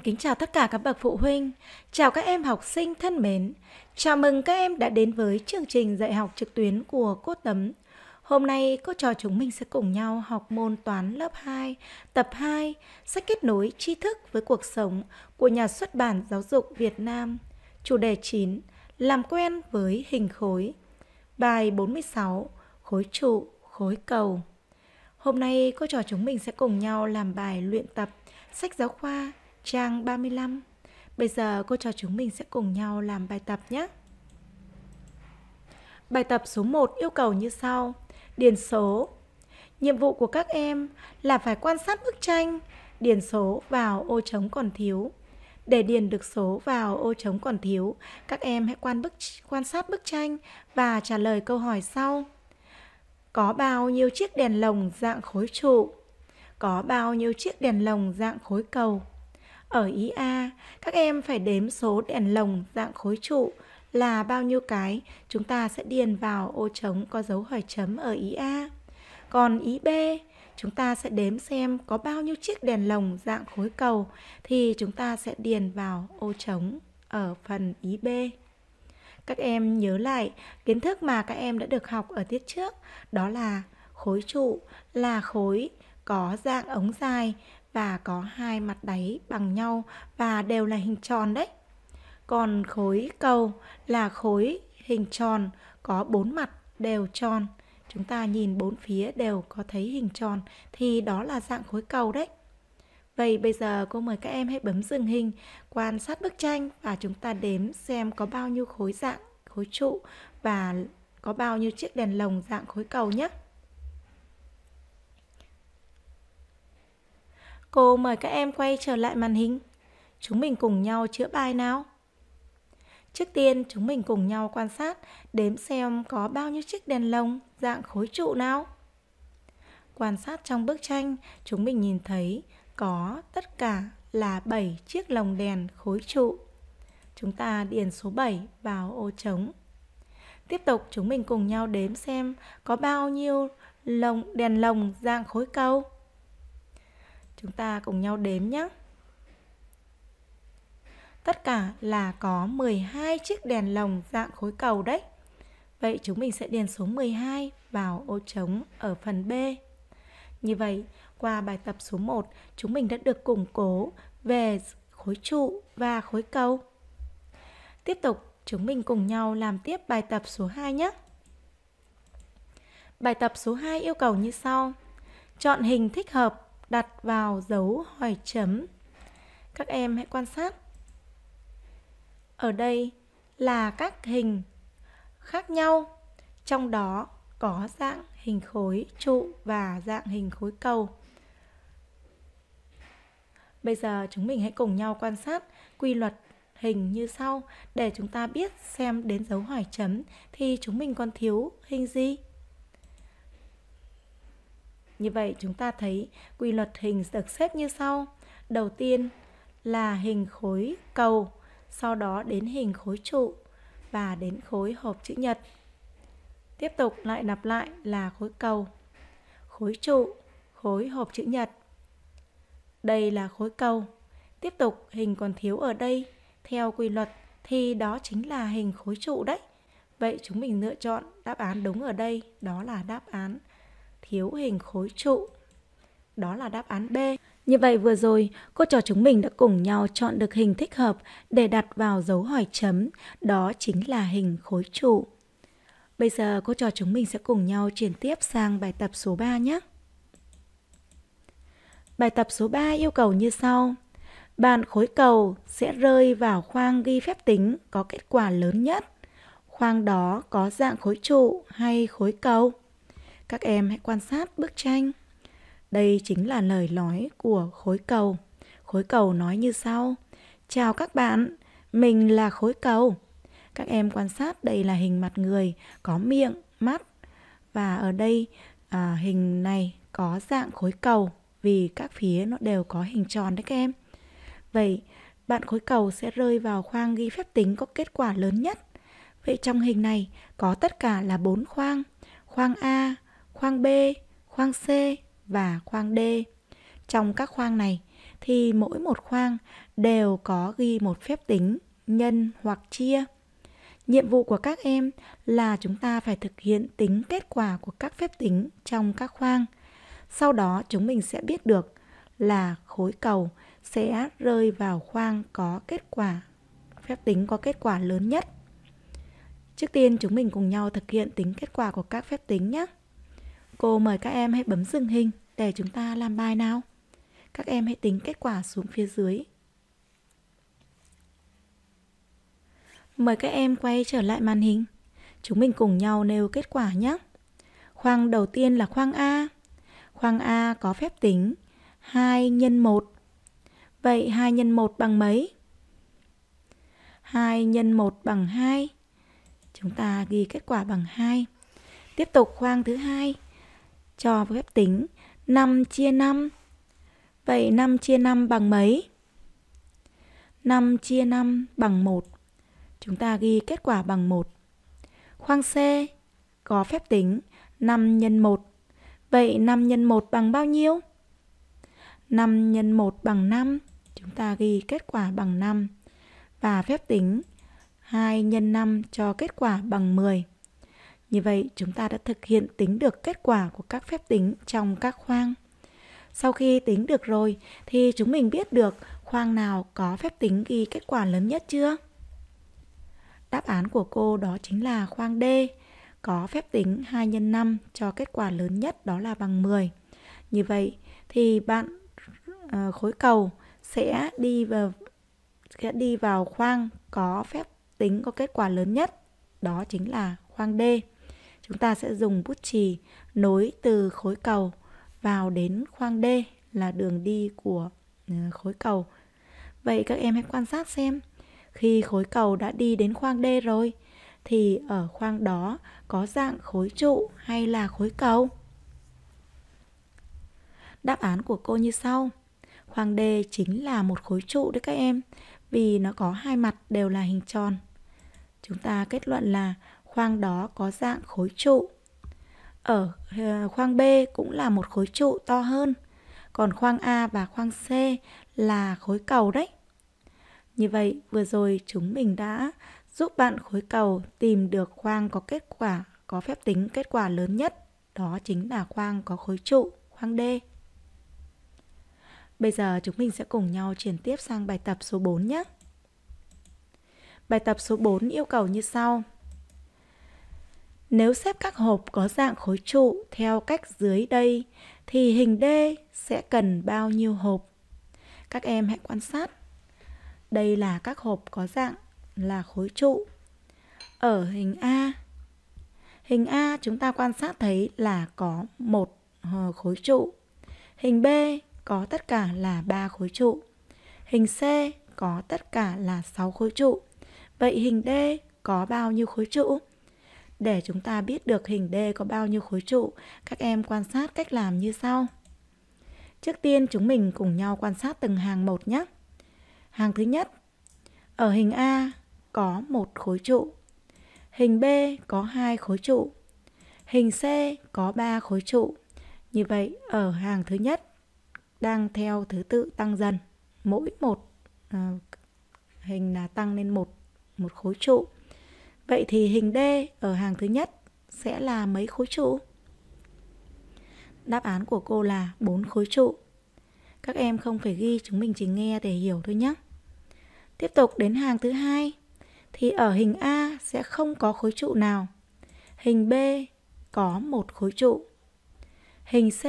kính chào tất cả các bậc phụ huynh, chào các em học sinh thân mến. Chào mừng các em đã đến với chương trình dạy học trực tuyến của Cô Tấm. Hôm nay cô trò chúng mình sẽ cùng nhau học môn toán lớp 2, tập 2, sách kết nối tri thức với cuộc sống của nhà xuất bản Giáo dục Việt Nam. Chủ đề 9: Làm quen với hình khối. Bài 46: Khối trụ, khối cầu. Hôm nay cô trò chúng mình sẽ cùng nhau làm bài luyện tập sách giáo khoa trang 35. Bây giờ cô trò chúng mình sẽ cùng nhau làm bài tập nhé. Bài tập số 1 yêu cầu như sau. Điền số. Nhiệm vụ của các em là phải quan sát bức tranh, điền số vào ô trống còn thiếu. Để điền được số vào ô trống còn thiếu, các em hãy quan bức quan sát bức tranh và trả lời câu hỏi sau. Có bao nhiêu chiếc đèn lồng dạng khối trụ? Có bao nhiêu chiếc đèn lồng dạng khối cầu? Ở ý A, các em phải đếm số đèn lồng dạng khối trụ là bao nhiêu cái, chúng ta sẽ điền vào ô trống có dấu hỏi chấm ở ý A. Còn ý B, chúng ta sẽ đếm xem có bao nhiêu chiếc đèn lồng dạng khối cầu thì chúng ta sẽ điền vào ô trống ở phần ý B. Các em nhớ lại kiến thức mà các em đã được học ở tiết trước, đó là khối trụ là khối có dạng ống dài và có hai mặt đáy bằng nhau và đều là hình tròn đấy. Còn khối cầu là khối hình tròn có bốn mặt đều tròn. Chúng ta nhìn bốn phía đều có thấy hình tròn thì đó là dạng khối cầu đấy. Vậy bây giờ cô mời các em hãy bấm dừng hình, quan sát bức tranh và chúng ta đếm xem có bao nhiêu khối dạng, khối trụ và có bao nhiêu chiếc đèn lồng dạng khối cầu nhé. Cô mời các em quay trở lại màn hình. Chúng mình cùng nhau chữa bài nào. Trước tiên, chúng mình cùng nhau quan sát, đếm xem có bao nhiêu chiếc đèn lồng dạng khối trụ nào. Quan sát trong bức tranh, chúng mình nhìn thấy có tất cả là 7 chiếc lồng đèn khối trụ. Chúng ta điền số 7 vào ô trống. Tiếp tục chúng mình cùng nhau đếm xem có bao nhiêu lồng đèn lồng dạng khối cầu. Chúng ta cùng nhau đếm nhé. Tất cả là có 12 chiếc đèn lồng dạng khối cầu đấy. Vậy chúng mình sẽ điền số 12 vào ô trống ở phần B. Như vậy, qua bài tập số 1, chúng mình đã được củng cố về khối trụ và khối cầu. Tiếp tục, chúng mình cùng nhau làm tiếp bài tập số 2 nhé. Bài tập số 2 yêu cầu như sau. Chọn hình thích hợp đặt vào dấu hỏi chấm. Các em hãy quan sát. Ở đây là các hình khác nhau, trong đó có dạng hình khối trụ và dạng hình khối cầu. Bây giờ chúng mình hãy cùng nhau quan sát quy luật hình như sau để chúng ta biết xem đến dấu hỏi chấm thì chúng mình còn thiếu hình gì. Như vậy chúng ta thấy quy luật hình được xếp như sau. Đầu tiên là hình khối cầu, sau đó đến hình khối trụ và đến khối hộp chữ nhật. Tiếp tục lại lặp lại là khối cầu, khối trụ, khối hộp chữ nhật. Đây là khối cầu. Tiếp tục hình còn thiếu ở đây theo quy luật thì đó chính là hình khối trụ đấy. Vậy chúng mình lựa chọn đáp án đúng ở đây, đó là đáp án hiếu hình khối trụ. Đó là đáp án B. Như vậy vừa rồi, cô trò chúng mình đã cùng nhau chọn được hình thích hợp để đặt vào dấu hỏi chấm, đó chính là hình khối trụ. Bây giờ cô trò chúng mình sẽ cùng nhau chuyển tiếp sang bài tập số 3 nhé. Bài tập số 3 yêu cầu như sau. Bàn khối cầu sẽ rơi vào khoang ghi phép tính có kết quả lớn nhất. Khoang đó có dạng khối trụ hay khối cầu? các em hãy quan sát bức tranh đây chính là lời nói của khối cầu khối cầu nói như sau chào các bạn mình là khối cầu các em quan sát đây là hình mặt người có miệng mắt và ở đây à, hình này có dạng khối cầu vì các phía nó đều có hình tròn đấy các em vậy bạn khối cầu sẽ rơi vào khoang ghi phép tính có kết quả lớn nhất vậy trong hình này có tất cả là bốn khoang khoang A, khoang B, khoang C và khoang D. Trong các khoang này thì mỗi một khoang đều có ghi một phép tính nhân hoặc chia. Nhiệm vụ của các em là chúng ta phải thực hiện tính kết quả của các phép tính trong các khoang. Sau đó chúng mình sẽ biết được là khối cầu sẽ rơi vào khoang có kết quả phép tính có kết quả lớn nhất. Trước tiên chúng mình cùng nhau thực hiện tính kết quả của các phép tính nhé. Cô mời các em hãy bấm dừng hình để chúng ta làm bài nào. Các em hãy tính kết quả xuống phía dưới. Mời các em quay trở lại màn hình. Chúng mình cùng nhau nêu kết quả nhé. Khoang đầu tiên là khoang A. Khoang A có phép tính 2 x 1. Vậy 2 x 1 bằng mấy? 2 x 1 bằng 2. Chúng ta ghi kết quả bằng 2. Tiếp tục khoang thứ hai cho phép tính 5 chia 5. Vậy 5 chia 5 bằng mấy? 5 chia 5 bằng 1. Chúng ta ghi kết quả bằng 1. Khoang C có phép tính 5 x 1. Vậy 5 x 1 bằng bao nhiêu? 5 x 1 bằng 5. Chúng ta ghi kết quả bằng 5 và phép tính 2 x 5 cho kết quả bằng 10. Như vậy, chúng ta đã thực hiện tính được kết quả của các phép tính trong các khoang. Sau khi tính được rồi thì chúng mình biết được khoang nào có phép tính ghi kết quả lớn nhất chưa? Đáp án của cô đó chính là khoang D, có phép tính 2 x 5 cho kết quả lớn nhất đó là bằng 10. Như vậy thì bạn ờ, khối cầu sẽ đi vào sẽ đi vào khoang có phép tính có kết quả lớn nhất, đó chính là khoang D. Chúng ta sẽ dùng bút chì nối từ khối cầu vào đến khoang D là đường đi của ừ, khối cầu. Vậy các em hãy quan sát xem khi khối cầu đã đi đến khoang D rồi thì ở khoang đó có dạng khối trụ hay là khối cầu? Đáp án của cô như sau. Khoang D chính là một khối trụ đấy các em, vì nó có hai mặt đều là hình tròn. Chúng ta kết luận là khoang đó có dạng khối trụ. Ở ờ, khoang B cũng là một khối trụ to hơn, còn khoang A và khoang C là khối cầu đấy. Như vậy, vừa rồi chúng mình đã giúp bạn khối cầu tìm được khoang có kết quả có phép tính kết quả lớn nhất, đó chính là khoang có khối trụ, khoang D. Bây giờ chúng mình sẽ cùng nhau chuyển tiếp sang bài tập số 4 nhé. Bài tập số 4 yêu cầu như sau. Nếu xếp các hộp có dạng khối trụ theo cách dưới đây thì hình D sẽ cần bao nhiêu hộp? Các em hãy quan sát. Đây là các hộp có dạng là khối trụ. Ở hình A, hình A chúng ta quan sát thấy là có một ờ, khối trụ. Hình B có tất cả là 3 khối trụ. Hình C có tất cả là 6 khối trụ. Vậy hình D có bao nhiêu khối trụ? Để chúng ta biết được hình D có bao nhiêu khối trụ, các em quan sát cách làm như sau. Trước tiên chúng mình cùng nhau quan sát từng hàng một nhé. Hàng thứ nhất, ở hình A có một khối trụ. Hình B có hai khối trụ. Hình C có 3 khối trụ. Như vậy ở hàng thứ nhất đang theo thứ tự tăng dần. Mỗi một à, hình là tăng lên một một khối trụ. Vậy thì hình D ở hàng thứ nhất sẽ là mấy khối trụ? Đáp án của cô là 4 khối trụ. Các em không phải ghi, chúng mình chỉ nghe để hiểu thôi nhé. Tiếp tục đến hàng thứ hai thì ở hình A sẽ không có khối trụ nào. Hình B có một khối trụ. Hình C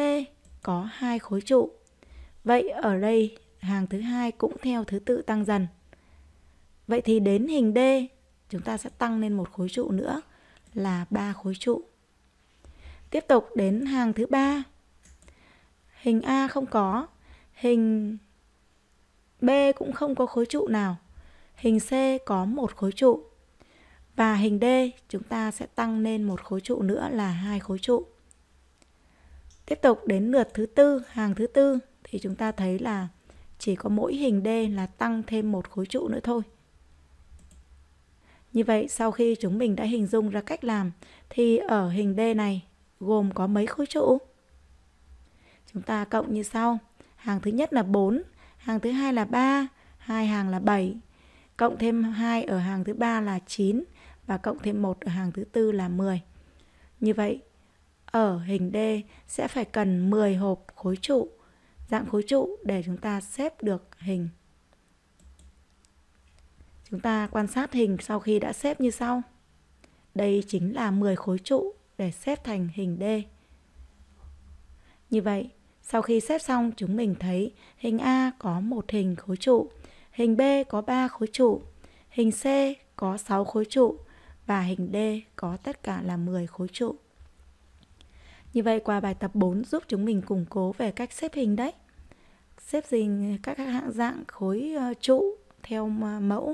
có hai khối trụ. Vậy ở đây hàng thứ hai cũng theo thứ tự tăng dần. Vậy thì đến hình D chúng ta sẽ tăng lên một khối trụ nữa là ba khối trụ. Tiếp tục đến hàng thứ ba. Hình A không có, hình B cũng không có khối trụ nào. Hình C có một khối trụ. Và hình D chúng ta sẽ tăng lên một khối trụ nữa là hai khối trụ. Tiếp tục đến lượt thứ tư, hàng thứ tư thì chúng ta thấy là chỉ có mỗi hình D là tăng thêm một khối trụ nữa thôi. Như vậy, sau khi chúng mình đã hình dung ra cách làm, thì ở hình D này gồm có mấy khối trụ? Chúng ta cộng như sau. Hàng thứ nhất là 4, hàng thứ hai là 3, hai hàng là 7. Cộng thêm 2 ở hàng thứ ba là 9 và cộng thêm 1 ở hàng thứ tư là 10. Như vậy, ở hình D sẽ phải cần 10 hộp khối trụ, dạng khối trụ để chúng ta xếp được hình Chúng ta quan sát hình sau khi đã xếp như sau. Đây chính là 10 khối trụ để xếp thành hình D. Như vậy, sau khi xếp xong chúng mình thấy hình A có một hình khối trụ, hình B có 3 khối trụ, hình C có 6 khối trụ và hình D có tất cả là 10 khối trụ. Như vậy qua bài tập 4 giúp chúng mình củng cố về cách xếp hình đấy. Xếp hình các hạng dạng khối ờ, trụ theo ờ, mẫu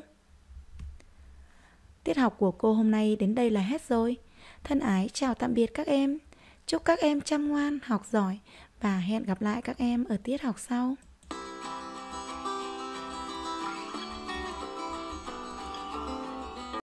Tiết học của cô hôm nay đến đây là hết rồi. Thân ái chào tạm biệt các em. Chúc các em chăm ngoan, học giỏi và hẹn gặp lại các em ở tiết học sau.